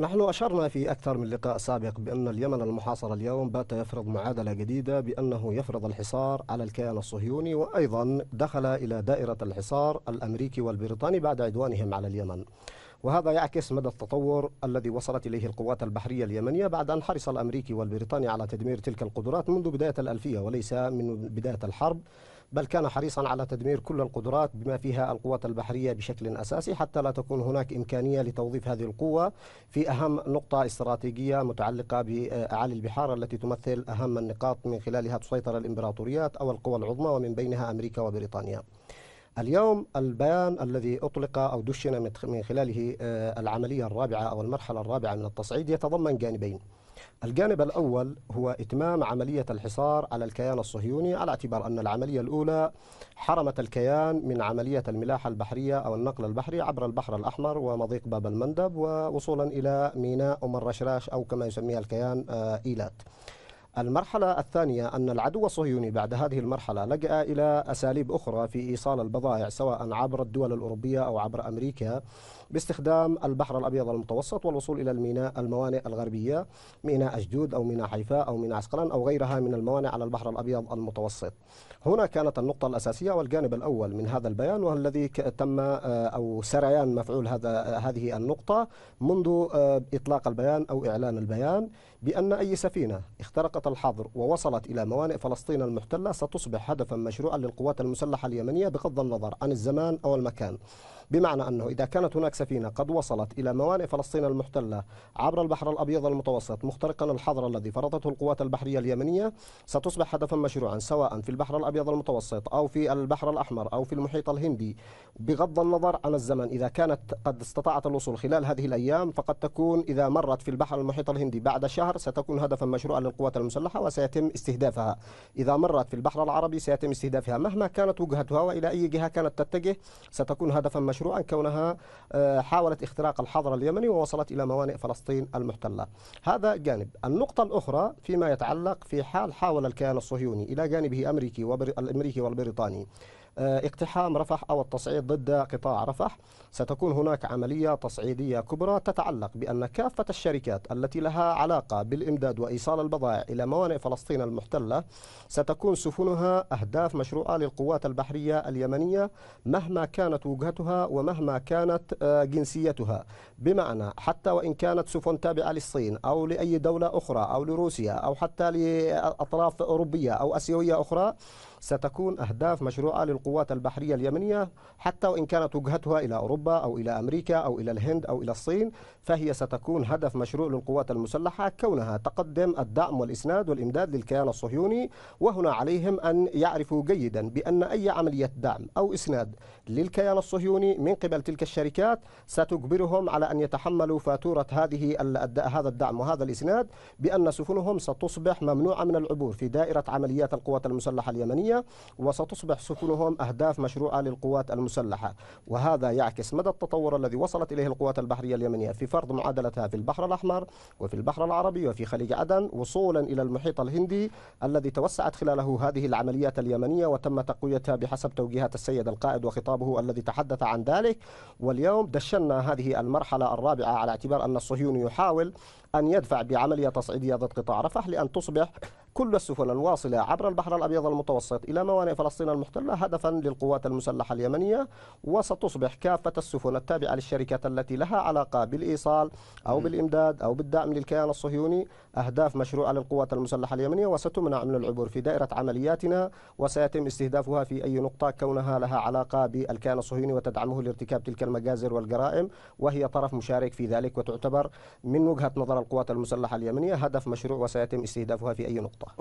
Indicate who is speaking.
Speaker 1: نحن أشرنا في أكثر من لقاء سابق بأن اليمن المحاصر اليوم بات يفرض معادلة جديدة بأنه يفرض الحصار على الكيان الصهيوني وأيضا دخل إلى دائرة الحصار الأمريكي والبريطاني بعد عدوانهم على اليمن وهذا يعكس مدى التطور الذي وصلت إليه القوات البحرية اليمنية بعد أن حرص الأمريكي والبريطاني على تدمير تلك القدرات منذ بداية الألفية وليس من بداية الحرب بل كان حريصا على تدمير كل القدرات بما فيها القوات البحرية بشكل أساسي حتى لا تكون هناك إمكانية لتوظيف هذه القوة في أهم نقطة استراتيجية متعلقة بأعالي البحار التي تمثل أهم النقاط من خلالها تسيطر الإمبراطوريات أو القوى العظمى ومن بينها أمريكا وبريطانيا اليوم البيان الذي أطلق أو دشن من خلاله آه، العملية الرابعة أو المرحلة الرابعة من التصعيد يتضمن جانبين الجانب الأول هو إتمام عملية الحصار على الكيان الصهيوني على اعتبار أن العملية الأولى حرمت الكيان من عملية الملاحة البحرية أو النقل البحري عبر البحر الأحمر ومضيق باب المندب ووصولا إلى ميناء أم الرشراش أو كما يسميها الكيان آه، إيلات المرحلة الثانية أن العدو الصهيوني بعد هذه المرحلة لجأ إلى أساليب أخرى في إيصال البضائع سواء عبر الدول الأوروبية أو عبر أمريكا باستخدام البحر الأبيض المتوسط والوصول إلى الميناء الموانئ الغربية ميناء أشدود أو ميناء حيفاء أو ميناء عسقلان أو غيرها من الموانئ على البحر الأبيض المتوسط هنا كانت النقطة الأساسية والجانب الأول من هذا البيان والذي تم آه، أو سريان مفعول هذا آه، هذه النقطة منذ آه، إطلاق البيان أو إعلان البيان بأن أي سفينة اخترقت منطقة الحظر ووصلت إلى موانئ فلسطين المحتلة ستصبح هدفا مشروعا للقوات المسلحة اليمنية بغض النظر عن الزمان أو المكان بمعنى أنه إذا كانت هناك سفينة قد وصلت إلى موانئ فلسطين المحتلة عبر البحر الأبيض المتوسط مخترقا الحظر الذي فرضته القوات البحرية اليمنية ستصبح هدفا مشروعا سواء في البحر الأبيض المتوسط أو في البحر الأحمر أو في المحيط الهندي بغض النظر عن الزمن إذا كانت قد استطاعت الوصول خلال هذه الأيام فقد تكون إذا مرت في البحر المحيط الهندي بعد شهر ستكون هدفا مشروعا للقوات المسلحة وسيتم استهدافها إذا مرت في البحر العربي سيتم استهدافها مهما كانت وجهتها وإلى أي جهة كانت تتجه ستكون هدفا مشروعا مشروعا كونها آه، حاولت اختراق الحظر اليمني ووصلت إلى موانئ فلسطين المحتلة هذا جانب النقطة الأخرى فيما يتعلق في حال حاول الكيان الصهيوني إلى جانبه أمريكي والبريطاني آه، اقتحام رفح أو التصعيد ضد قطاع رفح ستكون هناك عملية تصعيدية كبرى تتعلق بأن كافة الشركات التي لها علاقة بالإمداد وإيصال البضائع إلى موانئ فلسطين المحتلة ستكون سفنها أهداف مشروعة للقوات البحرية اليمنية مهما كانت وجهتها ومهما كانت آه، جنسيتها بمعنى حتى وإن كانت سفن تابعة للصين أو لأي دولة أخرى أو لروسيا أو حتى لأطراف أوروبية أو أسيوية أخرى ستكون أهداف مشروعة للقوات البحرية اليمنية حتى وإن كانت وجهتها إلى أوروبا أو إلى أمريكا أو إلى الهند أو إلى الصين فهي ستكون هدف مشروع للقوات المسلحة كونها تقدم الدعم والإسناد والإمداد للكيان الصهيوني وهنا عليهم أن يعرفوا جيدا بأن أي عملية دعم أو إسناد للكيان الصهيوني من قبل تلك الشركات ستجبرهم على أن يتحملوا فاتورة هذه هذا الدعم وهذا الإسناد بأن سفنهم ستصبح ممنوعة من العبور في دائرة عمليات القوات المسلحة اليمنية العالمية وستصبح سفنهم أهداف مشروعة للقوات المسلحة وهذا يعكس مدى التطور الذي وصلت إليه القوات البحرية اليمنية في فرض معادلتها في البحر الأحمر وفي البحر العربي وفي خليج عدن وصولا إلى المحيط الهندي الذي توسعت خلاله هذه العمليات اليمنية وتم تقويتها بحسب توجيهات السيد القائد وخطابه الذي تحدث عن ذلك واليوم دشنا هذه المرحلة الرابعة على اعتبار أن الصهيوني يحاول أن يدفع بعملية تصعيدية ضد قطاع رفح لأن تصبح كل السفن الواصلة عبر البحر الأبيض المتوسط إلى موانئ فلسطين المحتلة هدفا للقوات المسلحة اليمنية وستصبح كافة السفن التابعة للشركات التي لها علاقة بالإيصال أو بالإمداد أو بالدعم للكيان الصهيوني أهداف مشروعة للقوات المسلحة اليمنية وستمنع من العبور في دائرة عملياتنا وسيتم استهدافها في أي نقطة كونها لها علاقة بالكيان الصهيوني وتدعمه لارتكاب تلك المجازر والجرائم وهي طرف مشارك في ذلك وتعتبر من وجهة نظر القوات المسلحة اليمنية هدف مشروع وسيتم استهدافها في أي نقطة